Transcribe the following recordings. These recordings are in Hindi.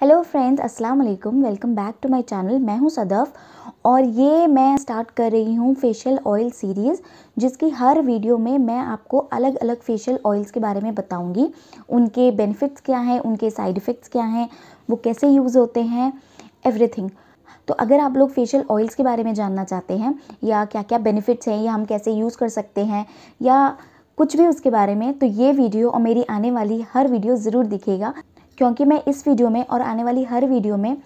हेलो फ्रेंड्स अस्सलाम वालेकुम welcome back to my channel मैं हूं सदफ़ और ये मैं स्टार्ट कर रही हूं फेशियल ऑयल सीरीज़ जिसकी हर वीडियो में मैं आपको अलग अलग फेशियल ऑयल्स के बारे में बताऊंगी उनके बेनिफिट्स क्या हैं उनके साइड इफ़ेक्ट्स क्या हैं वो कैसे यूज़ होते हैं एवरीथिंग तो अगर आप लोग फेशियल ऑयल्स के बारे में जानना चाहते हैं या क्या क्या बेनिफिट्स हैं या हम कैसे यूज़ कर सकते हैं या कुछ भी उसके बारे में तो ये वीडियो और मेरी आने वाली हर वीडियो ज़रूर दिखेगा क्योंकि मैं इस वीडियो में और आने वाली हर वीडियो में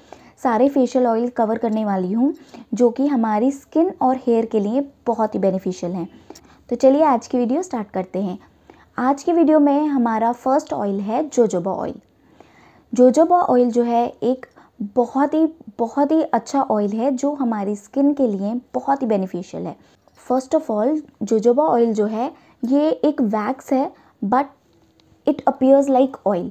सारे फेशियल ऑयल कवर करने वाली हूँ जो कि हमारी स्किन और हेयर के लिए बहुत ही बेनिफिशियल हैं तो चलिए आज की वीडियो स्टार्ट करते हैं आज की वीडियो में हमारा फर्स्ट ऑयल है जोजोबा ऑयल जोजोबा ऑयल जो है एक बहुत ही बहुत ही अच्छा ऑयल है जो हमारी स्किन के लिए बहुत ही बेनिफिशियल है first of all jojoba oil जो है ये एक वैक्स है but it appears like oil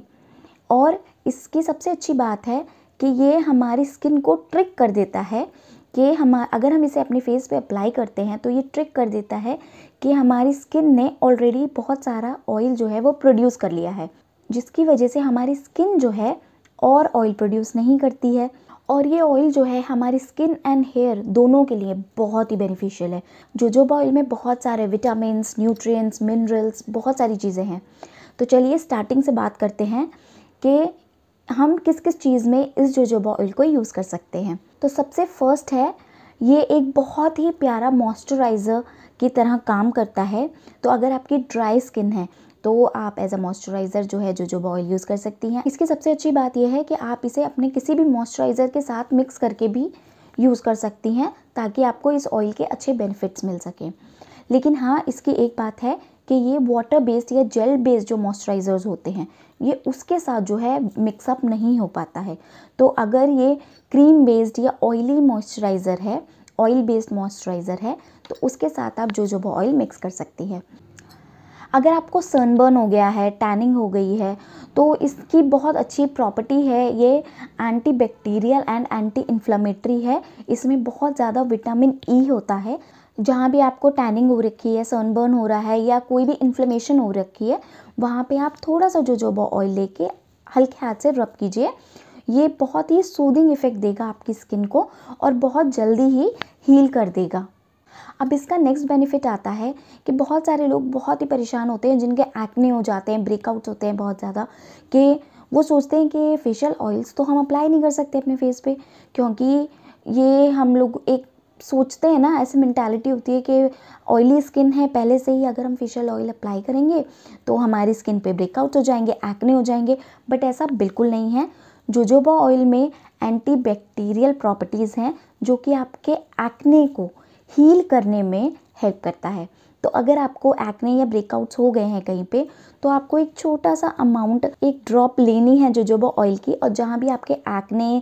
और इसकी सबसे अच्छी बात है कि ये हमारी स्किन को ट्रिक कर देता है कि हम अगर हम इसे अपने फेस पे अप्लाई करते हैं तो ये ट्रिक कर देता है कि हमारी स्किन ने ऑलरेडी बहुत सारा ऑयल जो है वो प्रोड्यूस कर लिया है जिसकी वजह से हमारी स्किन जो है और ऑयल प्रोड्यूस नहीं करती है और ये ऑयल जो है हमारी स्किन एंड हेयर दोनों के लिए बहुत ही बेनिफिशियल है जोजोबा ऑयल में बहुत सारे विटामिन न्यूट्रिएंट्स मिनरल्स बहुत सारी चीज़ें हैं तो चलिए स्टार्टिंग से बात करते हैं कि हम किस किस चीज़ में इस जोजोबा ऑयल को यूज़ कर सकते हैं तो सबसे फर्स्ट है ये एक बहुत ही प्यारा मॉइस्चराइज़र की तरह काम करता है तो अगर आपकी ड्राई स्किन है तो आप एज अ मॉइस्चराइज़र जो है जोजोबा ऑयल यूज़ कर सकती हैं इसकी सबसे अच्छी बात यह है कि आप इसे अपने किसी भी मॉइस्चराइज़र के साथ मिक्स करके भी यूज़ कर सकती हैं ताकि आपको इस ऑयल के अच्छे बेनिफिट्स मिल सकें लेकिन हाँ इसकी एक बात है कि ये वाटर बेस्ड या जेल बेस्ड जो मॉइस्चराइज़र्स होते हैं ये उसके साथ जो है मिक्सअप नहीं हो पाता है तो अगर ये क्रीम बेस्ड या ऑयली मॉइस्चराइज़र है ऑयल बेस्ड मॉइस्चराइज़र है तो उसके साथ आप जो जोजोबा ऑयल मिक्स कर सकती है अगर आपको सनबर्न हो गया है टैनिंग हो गई है तो इसकी बहुत अच्छी प्रॉपर्टी है ये anti bacterial and anti inflammatory है इसमें बहुत ज़्यादा विटामिन ई e होता है जहाँ भी आपको टैनिंग हो रखी है सनबर्न हो रहा है या कोई भी इन्फ्लेमेशन हो रखी है वहाँ पे आप थोड़ा सा जोजोबा ऑयल लेके हल्के हाथ से रब कीजिए ये बहुत ही सूदिंग इफ़ेक्ट देगा आपकी स्किन को और बहुत जल्दी ही हील कर देगा अब इसका नेक्स्ट बेनिफिट आता है कि बहुत सारे लोग बहुत ही परेशान होते हैं जिनके एक्ने हो जाते हैं ब्रेकआउट्स होते हैं बहुत ज़्यादा कि वो सोचते हैं कि फेशियल ऑयल्स तो हम अप्लाई नहीं कर सकते अपने फेस पे क्योंकि ये हम लोग एक सोचते हैं ना ऐसे मैंटेलिटी होती है कि ऑयली स्किन है पहले से ही अगर हम फेशियल ऑयल अप्लाई करेंगे तो हमारी स्किन पे ब्रेकआउट हो जाएंगे एक्ने हो जाएंगे बट ऐसा बिल्कुल नहीं है जोजोबा ऑयल में एंटी बैक्टीरियल प्रॉपर्टीज़ हैं जो कि आपके एक्ने को हील करने में हेल्प करता है तो अगर आपको एक्ने या ब्रेकआउट्स हो गए हैं कहीं पे तो आपको एक छोटा सा अमाउंट एक ड्रॉप लेनी है जोजोबा ऑयल की और जहाँ भी आपके एक्ने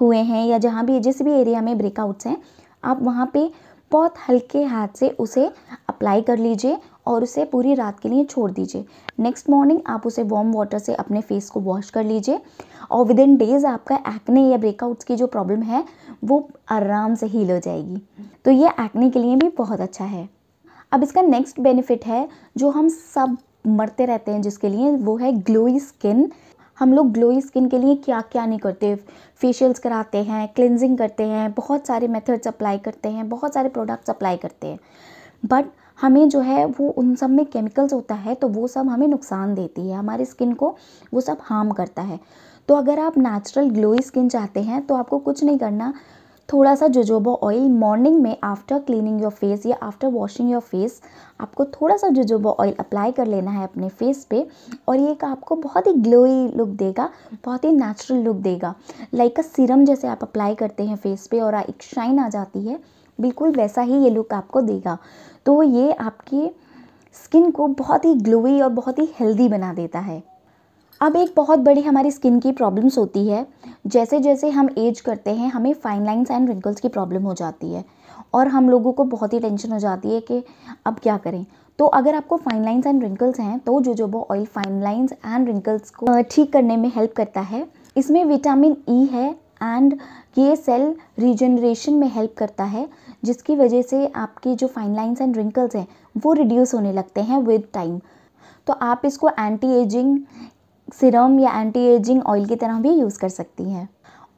हुए हैं या जहाँ भी जिस भी एरिया में ब्रेकआउट्स हैं आप वहाँ पे बहुत हल्के हाथ से उसे अप्लाई कर लीजिए और उसे पूरी रात के लिए छोड़ दीजिए नेक्स्ट मॉर्निंग आप उसे वॉम वाटर से अपने फेस को वॉश कर लीजिए और विद इन डेज आपका एक्ने या ब्रेकआउट्स की जो प्रॉब्लम है वो आराम से हील हो जाएगी तो ये एक्ने के लिए भी बहुत अच्छा है अब इसका नेक्स्ट बेनिफिट है जो हम सब मरते रहते हैं जिसके लिए वो है ग्लोई स्किन हम लोग ग्लोई स्किन के लिए क्या क्या नहीं करते फेशियल्स कराते हैं क्लिनजिंग करते हैं बहुत सारे मेथड्स अप्लाई करते हैं बहुत सारे प्रोडक्ट्स अप्लाई करते हैं बट हमें जो है वो उन सब में केमिकल्स होता है तो वो सब हमें नुकसान देती है हमारी स्किन को वो सब हार्म करता है तो अगर आप नेचुरल ग्लोई स्किन चाहते हैं तो आपको कुछ नहीं करना थोड़ा सा जोजोबा ऑयल मॉर्निंग में आफ्टर क्लीनिंग योर फेस या आफ्टर वॉशिंग योर फेस आपको थोड़ा सा जोजोबा ऑयल अप्लाई कर लेना है अपने फेस पे और ये आपको बहुत ही ग्लोई लुक देगा बहुत ही नेचुरल लुक देगा लाइक अ सीरम जैसे आप अप्लाई करते हैं फेस पे और एक शाइन आ जाती है बिल्कुल वैसा ही ये लुक आपको देगा तो ये आपकी स्किन को बहुत ही ग्लोई और बहुत ही हेल्दी बना देता है अब एक बहुत बड़ी हमारी स्किन की प्रॉब्लम्स होती है जैसे जैसे हम एज करते हैं हमें फाइन लाइन्स एंड रिंकल्स की प्रॉब्लम हो जाती है और हम लोगों को बहुत ही टेंशन हो जाती है कि अब क्या करें तो अगर आपको फाइन लाइन्स एंड रिंकल्स हैं तो वो oil fine lines and wrinkles को ठीक करने में हेल्प करता है इसमें विटामिन ई e है एंड ये सेल रिजनरेशन में हेल्प करता है जिसकी वजह से आपकी जो फाइन लाइन्स एंड रिंकल्स हैं वो रिड्यूस होने लगते हैं विद टाइम तो आप इसको एंटी एजिंग सिरम या एंटी एजिंग ऑयल की तरह भी यूज़ कर सकती हैं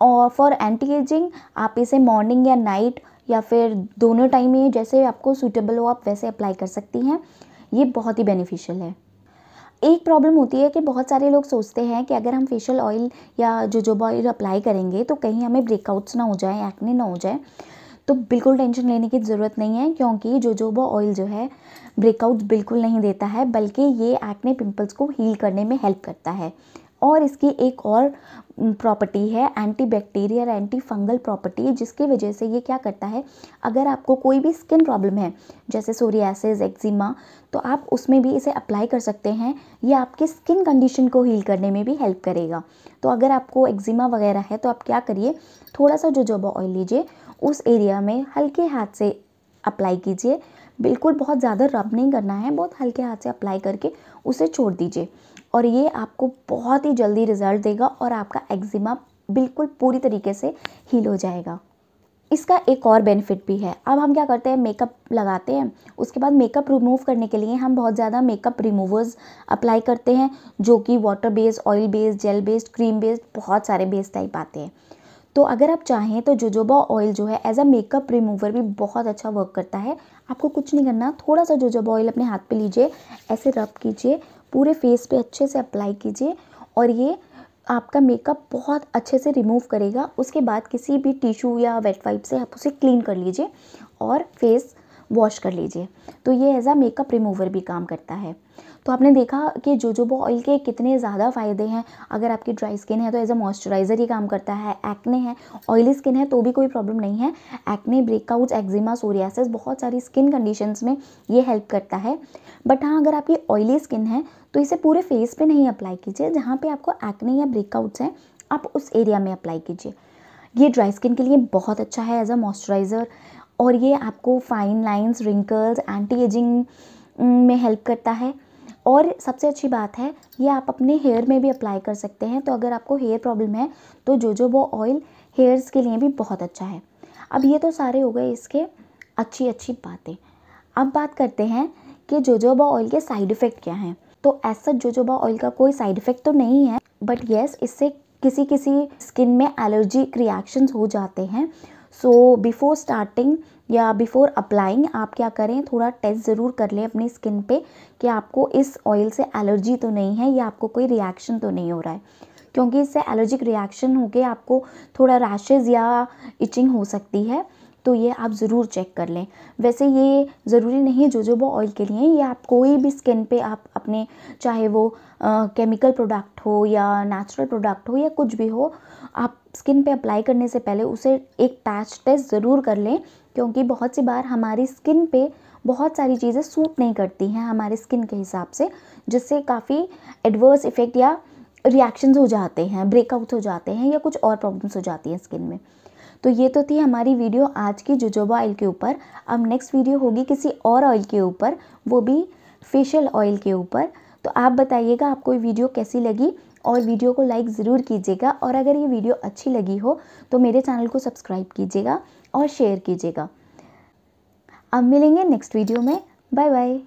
और फॉर एंटी एजिंग आप इसे मॉर्निंग या नाइट या फिर दोनों टाइम में जैसे आपको सूटेबल हो आप वैसे अप्लाई कर सकती हैं ये बहुत ही बेनिफिशियल है एक प्रॉब्लम होती है कि बहुत सारे लोग सोचते हैं कि अगर हम फेशियल ऑयल या जोजोबा ऑयल अप्लाई करेंगे तो कहीं हमें ब्रेकआउट्स ना हो जाए एक्ने ना हो जाए तो बिल्कुल टेंशन लेने की ज़रूरत नहीं है क्योंकि जोजोबा ऑयल जो है ब्रेकआउट बिल्कुल नहीं देता है बल्कि ये एक्ने पिंपल्स को हील करने में हेल्प करता है और इसकी एक और प्रॉपर्टी है anti bacterial anti fungal property जिसकी वजह से ये क्या करता है अगर आपको कोई भी स्किन प्रॉब्लम है जैसे सोरियासिस एक्जिमा तो आप उसमें भी इसे अप्लाई कर सकते हैं ये आपकी स्किन कंडीशन को हील करने में भी हेल्प करेगा तो अगर आपको एक्जिमा वगैरह है तो आप क्या करिए थोड़ा सा जोजोबा ऑयल लीजिए उस एरिया में हल्के हाथ से अप्लाई कीजिए बिल्कुल बहुत ज़्यादा रब नहीं करना है बहुत हल्के हाथ से अप्लाई करके उसे छोड़ दीजिए और ये आपको बहुत ही जल्दी रिजल्ट देगा और आपका एक्जिमा बिल्कुल पूरी तरीके से हील हो जाएगा इसका एक और बेनिफिट भी है अब हम क्या करते हैं मेकअप लगाते हैं उसके बाद मेकअप रिमूव करने के लिए हम बहुत ज़्यादा मेकअप रिमूवर्स अप्लाई करते हैं जो कि water based oil based gel based cream based बहुत सारे बेस्ड टाइप आते हैं तो अगर आप चाहें तो जोजोबा ऑयल जो है एज अ मेकअप रिमूवर भी बहुत अच्छा वर्क करता है आपको कुछ नहीं करना थोड़ा सा जोजोबा ऑयल अपने हाथ पे लीजिए ऐसे रब कीजिए पूरे फेस पे अच्छे से अप्लाई कीजिए और ये आपका मेकअप बहुत अच्छे से रिमूव करेगा उसके बाद किसी भी टिशू या वेट वाइप से आप उसे क्लीन कर लीजिए और फेस वॉश कर लीजिए तो ये एज अ मेकअप रिमूवर भी काम करता है तो आपने देखा कि जोजोबो ऑयल के कितने ज़्यादा फ़ायदे हैं अगर आपकी ड्राई स्किन है तो एज अ मॉइस्चराइज़र ही काम करता है एक्ने है ऑयली स्किन है तो भी कोई प्रॉब्लम नहीं है एक्ने ब्रेकआउट्स एक्जिमा सोरियासिस बहुत सारी स्किन कंडीशंस में ये हेल्प करता है बट हाँ अगर आपकी ऑयली स्किन है तो इसे पूरे फेस पर नहीं अप्लाई कीजिए जहाँ पर आपको एक्ने या ब्रेकआउट्स हैं आप उस एरिया में अप्लाई कीजिए ये ड्राई स्किन के लिए बहुत अच्छा है एज अ मॉइस्चराइज़र और ये आपको fine lines wrinkles anti ageing में हेल्प करता है और सबसे अच्छी बात है ये आप अपने हेयर में भी अप्लाई कर सकते हैं तो अगर आपको हेयर प्रॉब्लम है तो जोजोबो ऑयल हेयर्स के लिए भी बहुत अच्छा है अब ये तो सारे हो गए इसके अच्छी अच्छी बातें अब बात करते हैं कि जोजोबा ऑयल के साइड इफ़ेक्ट क्या हैं तो ऐसा जोजोबा ऑयल का कोई साइड इफ़ेक्ट तो नहीं है बट येस इससे किसी किसी स्किन में एलर्जी रिएक्शंस हो जाते हैं सो बिफ़ोर स्टार्टिंग या बिफ़ोर अप्लाइंग आप क्या करें थोड़ा टेस्ट ज़रूर कर लें अपनी स्किन पे कि आपको इस ऑयल से एलर्जी तो नहीं है या आपको कोई रिएक्शन तो नहीं हो रहा है क्योंकि इससे एलर्जिक रिएक्शन होके आपको थोड़ा रैशेज़ या इचिंग हो सकती है तो ये आप ज़रूर चेक कर लें वैसे ये ज़रूरी नहीं है वो ऑयल के लिए ये आप कोई भी स्किन पे आप अपने चाहे वो केमिकल प्रोडक्ट हो या नेचुरल प्रोडक्ट हो या कुछ भी हो आप स्किन पे अप्लाई करने से पहले उसे एक पैच टेस्ट ज़रूर कर लें क्योंकि बहुत सी बार हमारी स्किन पे बहुत सारी चीज़ें सूट नहीं करती हैं हमारे स्किन के हिसाब से जिससे काफ़ी एडवर्स इफ़ेक्ट या रिएक्शंस हो जाते हैं ब्रेकआउट हो जाते हैं या कुछ और प्रॉब्लम्स हो जाती हैं स्किन में तो ये तो थी हमारी वीडियो आज की जुजोबा ऑयल के ऊपर अब नेक्स्ट वीडियो होगी किसी और ऑयल के ऊपर वो भी फेशियल ऑयल के ऊपर तो आप बताइएगा आपको ये वीडियो कैसी लगी और वीडियो को लाइक ज़रूर कीजिएगा और अगर ये वीडियो अच्छी लगी हो तो मेरे चैनल को सब्सक्राइब कीजिएगा और शेयर कीजिएगा अब मिलेंगे नेक्स्ट वीडियो में बाय बाय